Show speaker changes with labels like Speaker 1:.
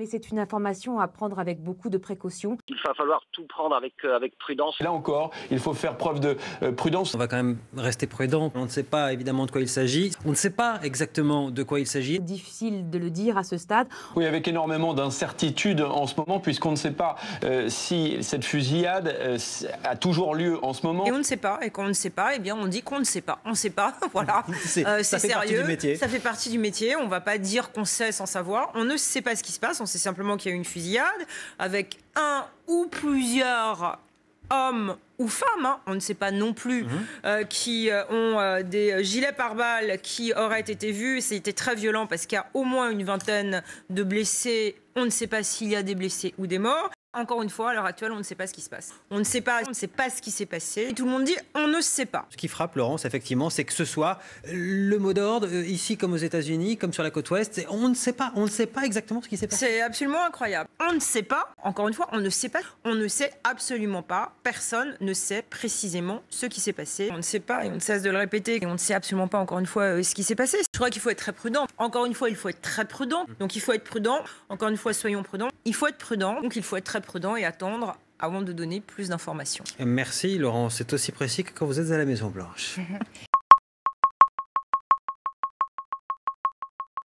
Speaker 1: Mais c'est une information à prendre avec beaucoup de précaution. Il va falloir tout prendre avec, euh, avec prudence. Là encore, il faut faire preuve de euh, prudence. On va quand même rester prudent. On ne sait pas évidemment de quoi il s'agit. On ne sait pas exactement de quoi il s'agit. Difficile de le dire à ce stade. Oui, avec énormément d'incertitudes en ce moment, puisqu'on ne sait pas euh, si cette fusillade a toujours lieu en ce moment. Et on ne sait pas. Et quand on ne sait pas, eh bien on dit qu'on ne sait pas. On ne sait pas. voilà. C'est sérieux. Ça fait partie du métier. On ne va pas dire qu'on sait sans savoir. On ne sait pas ce qui se passe c'est simplement qu'il y a eu une fusillade avec un ou plusieurs hommes femmes, on ne sait pas non plus, qui ont des gilets pare-balles qui auraient été vus. C'était très violent parce qu'il y a au moins une vingtaine de blessés. On ne sait pas s'il y a des blessés ou des morts. Encore une fois, à l'heure actuelle, on ne sait pas ce qui se passe. On ne sait pas, on ne sait pas ce qui s'est passé. tout le monde dit, on ne sait pas. Ce qui frappe, Laurence, effectivement, c'est que ce soit le mot d'ordre, ici comme aux États-Unis, comme sur la côte ouest, on ne sait pas, on ne sait pas exactement ce qui s'est passé. C'est absolument incroyable. On ne sait pas, encore une fois, on ne sait pas, on ne sait absolument pas, personne ne ne sait précisément ce qui s'est passé. On ne sait pas et on ne cesse de le répéter on ne sait absolument pas encore une fois euh, ce qui s'est passé. Je crois qu'il faut être très prudent. Encore une fois, il faut être très prudent. Mm. Donc il faut être prudent. Encore une fois, soyons prudents. Il faut être prudent. Donc il faut être très prudent et attendre avant de donner plus d'informations. Merci Laurent, c'est aussi précis que quand vous êtes à la Maison Blanche.